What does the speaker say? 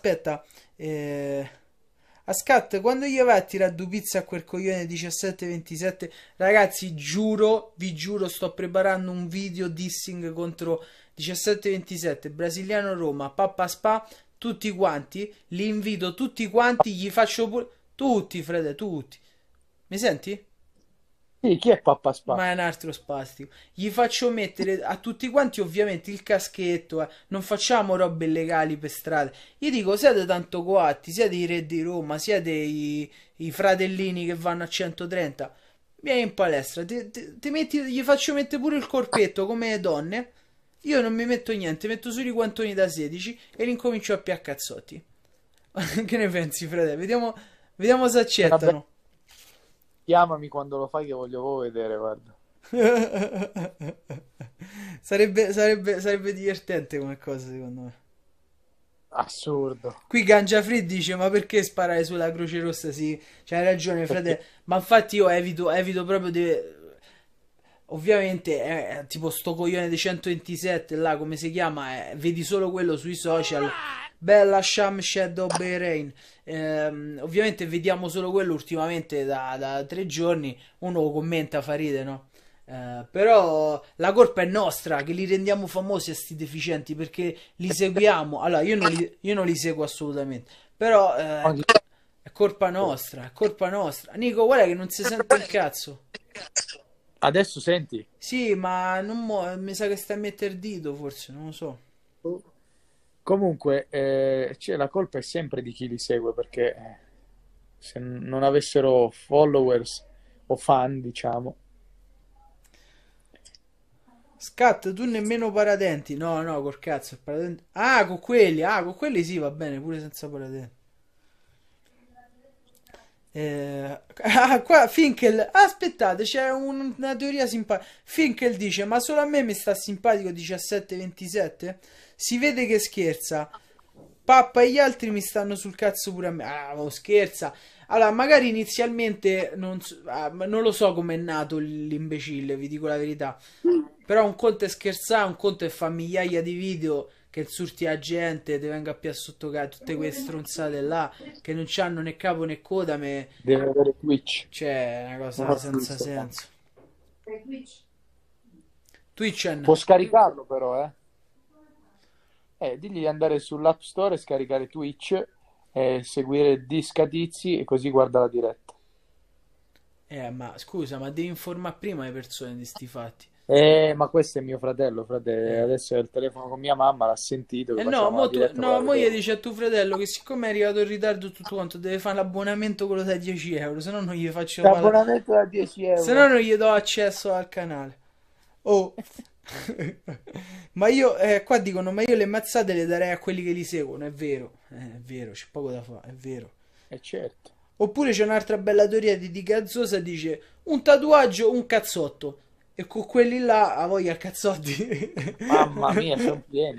Aspetta, eh... a quando gli va a tirare due pizze a quel coglione 17-27? Ragazzi, giuro, vi giuro, sto preparando un video dissing contro 17-27, Brasiliano Roma, Pappa Spa, tutti quanti. Li invito tutti quanti, gli faccio pure. Tutti, frate, tutti. Mi senti? Sì, chi è Pappa Spastico? Ma è un altro spastico. Gli faccio mettere a tutti quanti ovviamente il caschetto, eh. non facciamo robe illegali per strada. Gli dico, siete tanto coatti, siete i re di Roma, siete i, i fratellini che vanno a 130. Vieni in palestra, ti, ti, ti metti, gli faccio mettere pure il corpetto come donne. Io non mi metto niente, metto solo i guantoni da 16 e li incomincio a piacazzotti. che ne pensi, frate? Vediamo, vediamo se accettano. Chiamami quando lo fai che voglio vedere, guarda. sarebbe, sarebbe, sarebbe divertente come cosa, secondo me. Assurdo. Qui Gangia dice: Ma perché sparare sulla Croce Rossa? Sì, c'hai ragione, frate. Ma infatti io evito, evito proprio di. Ovviamente, eh, tipo sto coglione dei 127 là, come si chiama? Eh, vedi solo quello sui social. Bella Sham Shadow Bahrain. Ehm, ovviamente vediamo solo quello ultimamente da, da tre giorni. Uno commenta, fa ride, no? Uh, però la colpa è nostra che li rendiamo famosi a sti deficienti perché li seguiamo. Allora, io non li, io non li seguo assolutamente, però uh, è colpa nostra, è colpa nostra. Nico, guarda che non si sente il cazzo. Adesso senti? Sì, ma mo- mi sa che stai a mettere il dito forse, non lo so. Oh. Comunque, eh, cioè, la colpa è sempre di chi li segue perché eh, se non avessero followers o fan, diciamo. Scat, tu nemmeno paradenti. No, no, col cazzo. Paradenti... Ah, con quelli. Ah, con quelli sì, va bene, pure senza paradenti. Eh, ah, qua Finkel, aspettate, c'è un- una teoria simpatica. Finkel dice: Ma solo a me mi sta simpatico 1727? Si vede che scherza. Pappa e gli altri mi stanno sul cazzo pure a me. Ah, oh, scherza. Allora, magari inizialmente non, ah, non lo so com'è nato l'imbecille, vi dico la verità. Mm. Però un conto è scherzare, un conto è fa migliaia di video che il surti a gente deve venga più a sottocare tutte queste stronzate là che non c'hanno né capo né coda me... deve avere Twitch cioè è una cosa no, senza Twitch. senso Twitch Twitch può scaricarlo però eh eh, digli di andare sull'app store e scaricare Twitch e seguire Discatizzi e così guarda la diretta. Eh, ma scusa, ma devi informare prima le persone di sti fatti. Eh, ma questo è mio fratello, fratello. Eh. Adesso è al telefono con mia mamma, l'ha sentito. Eh no, mo, tu, no, mo gli dice a tuo fratello che siccome è arrivato in ritardo tutto quanto, deve fare l'abbonamento quello da 10 euro, se no non gli faccio... L'abbonamento da 10 euro. Se no non gli do accesso al canale. Oh. ma io, eh, qua dicono, ma io le mazzate le darei a quelli che li seguono, è vero, eh, è vero, c'è poco da fare, è vero. è certo. Oppure c'è un'altra bella teoria di Di Gazzosa, dice un tatuaggio, un cazzotto. E con quelli là a voglia cazzotti. Mamma mia, sono pieni.